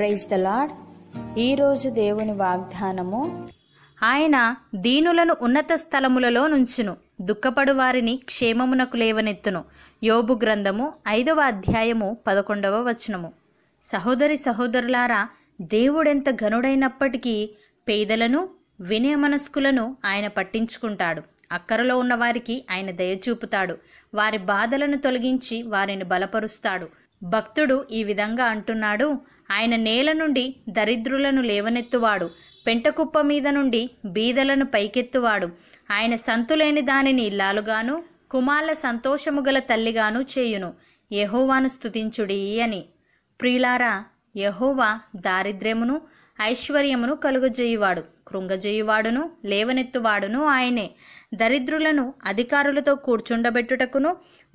praise the lord ఈరోజు దేవుని వాగ్దానము ఆయన దీనులను ఉన్నత స్థలములలో నుంచును దుఃఖపడు వారిని క్షేమమునకు లేవనెత్తును యోబు గ్రంథము ఐదవ అధ్యాయము పదకొండవ వచనము సహోదరి సహోదరులారా దేవుడెంత ఘనుడైనప్పటికీ పేదలను వినయమనస్కులను ఆయన పట్టించుకుంటాడు అక్కరలో ఉన్నవారికి ఆయన దయ చూపుతాడు వారి బాధలను తొలగించి వారిని బలపరుస్తాడు భక్తుడు ఈ విధంగా అంటున్నాడు ఆయన నేల నుండి దరిద్రులను లేవనెత్తువాడు పెంటకుప్ప మీద నుండి బీదలను పైకెత్తువాడు ఆయన సంతులేని దానిని ఇల్లాలుగాను కుమార్ల సంతోషము గల తల్లిగాను చేయును యహోవాను స్తుతించుడి అని ప్రియులారా యహోవా దారిద్ర్యమును ఐశ్వర్యమును కలుగజేయువాడు కృంగజేయువాడును లేవనెత్తువాడును ఆయనే దరిద్రులను అధికారులతో కూర్చుండబెట్టుటకును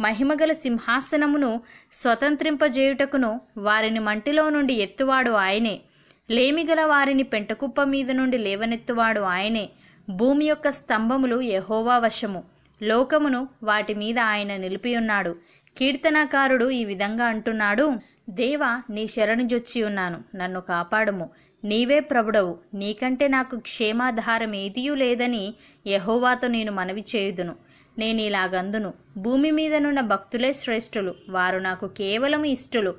మహిమగల సింహాసనమును స్వతంత్రింపజేయుటకును వారిని మంటిలో నుండి ఎత్తువాడు ఆయనే లేమిగల వారిని పెంటకుప్ప మీద నుండి లేవనెత్తువాడు ఆయనే భూమి యొక్క స్తంభములు యహోవా వశము లోకమును వాటి మీద ఆయన నిలిపియున్నాడు కీర్తనాకారుడు ఈ విధంగా అంటున్నాడు దేవ నీ శరణుజొచ్చి ఉన్నాను నన్ను కాపాడుము నీవే ప్రభుడవు నీకంటే నాకు క్షేమాధారం ఏదియూ లేదని యహోవాతో నేను మనవి చేయుదును నేను ఇలాగందును భూమి మీదనున్న భక్తులే శ్రేష్ఠులు వారు నాకు కేవలం ఇష్టలు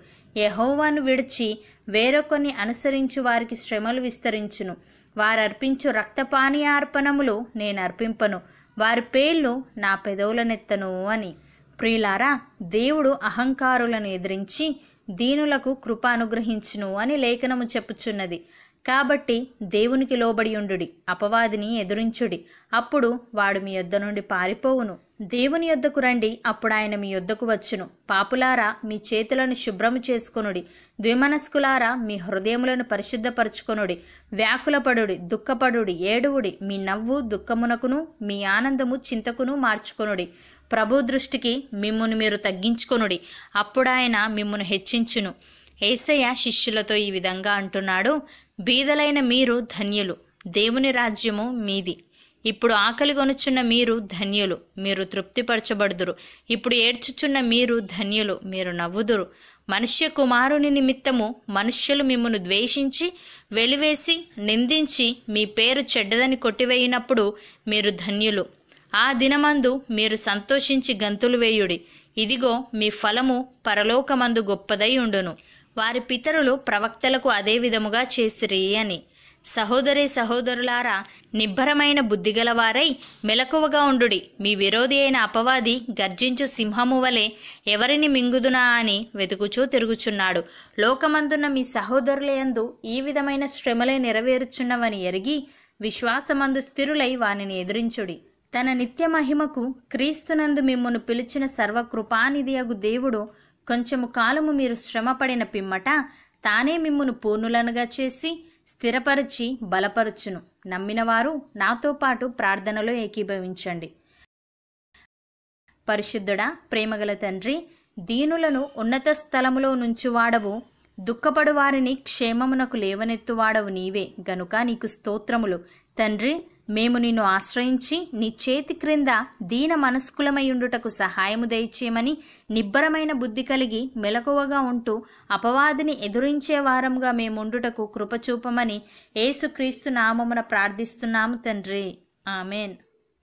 యహోవాను విడిచి వేరొకరిని అనుసరించి వారికి శ్రమలు విస్తరించును వారర్పించు రక్తపానీయ అర్పణములు నేను అర్పింపను వారి పేర్లు నా పెదవులనెత్తను అని ప్రియులారా దేవుడు అహంకారులను ఎదిరించి దీనులకు కృప అనుగ్రహించును అని లేఖనము చెప్పుచున్నది కాబట్టి దేవునికి లోబడి ఉండుడి అపవాదిని ఎదురించుడి అప్పుడు వాడు మీ యొద్ద నుండి పారిపోవును దేవుని యొద్దకు రండి అప్పుడు ఆయన మీ యొద్దకు వచ్చును పాపులారా మీ చేతులను శుభ్రము చేసుకునుడి ద్విమనస్కులారా మీ హృదయములను పరిశుద్ధపరచుకొనుడి వ్యాకులపడుడి దుఃఖపడుడి ఏడువుడి మీ నవ్వు దుఃఖమునకును మీ ఆనందము చింతకును మార్చుకొనుడి ప్రభు దృష్టికి మిమ్మును మీరు తగ్గించుకొనుడి అప్పుడు ఆయన మిమ్మును హెచ్చించును ఏసయ్య శిష్యులతో ఈ విధంగా అంటున్నాడు బీదలైన మీరు ధన్యులు దేవుని రాజ్యము మీది ఇప్పుడు ఆకలి కొనుచున్న మీరు ధన్యులు మీరు తృప్తిపరచబడుదురు ఇప్పుడు ఏడ్చుచున్న మీరు ధన్యులు మీరు నవ్వుదురు మనుష్య కుమారుని నిమిత్తము మనుష్యులు మిమ్మను ద్వేషించి వెలివేసి నిందించి మీ పేరు చెడ్డదని కొట్టివేయినప్పుడు మీరు ధన్యులు ఆ దినమందు మీరు సంతోషించి గంతులు వేయుడి ఇదిగో మీ ఫలము పరలోకమందు గొప్పదై ఉండును వారి పితరులు ప్రవక్తలకు అదే విధముగా చేసిరి అని సహోదరి సహోదరులారా నిబ్బరమైన బుద్ధిగలవారై మెలకువగా ఉండుడి మీ విరోధి అయిన అపవాది గర్జించు సింహము వలె ఎవరిని మింగుదునా అని వెతుకుచూ తిరుగుచున్నాడు లోకమందున్న మీ సహోదరులయందు ఈ విధమైన శ్రమలే నెరవేరుచున్నవని ఎరిగి విశ్వాసమందు స్థిరులై వానిని ఎదిరించుడి తన నిత్య మహిమకు క్రీస్తునందు మిమ్మను పిలిచిన సర్వకృపానిధియగు దేవుడు కొంచెము కాలము మీరు శ్రమపడిన పిమ్మట తానే మిమ్మును పూర్ణులనుగా చేసి స్థిరపరిచి బలపరుచును నమ్మినవారు నాతో పాటు ప్రార్థనలో ఏకీభవించండి పరిశుద్ధుడా ప్రేమగల తండ్రి దీనులను ఉన్నత స్థలములో వాడవు దుఃఖపడు వారిని క్షేమమునకు లేవనెత్తువాడవు నీవే గనుక నీకు స్తోత్రములు తండ్రి మేము నిన్ను ఆశ్రయించి నీ చేతి క్రింద దీన మనస్కులమైయుండుటకు సహాయము దయచేయమని నిబ్బరమైన బుద్ధి కలిగి మెలకువగా ఉంటూ అపవాదిని ఎదురించే వారంగా మేముండుటకు కృపచూపమని ఏసుక్రీస్తు నామమున ప్రార్థిస్తున్నాము తండ్రి ఆమెన్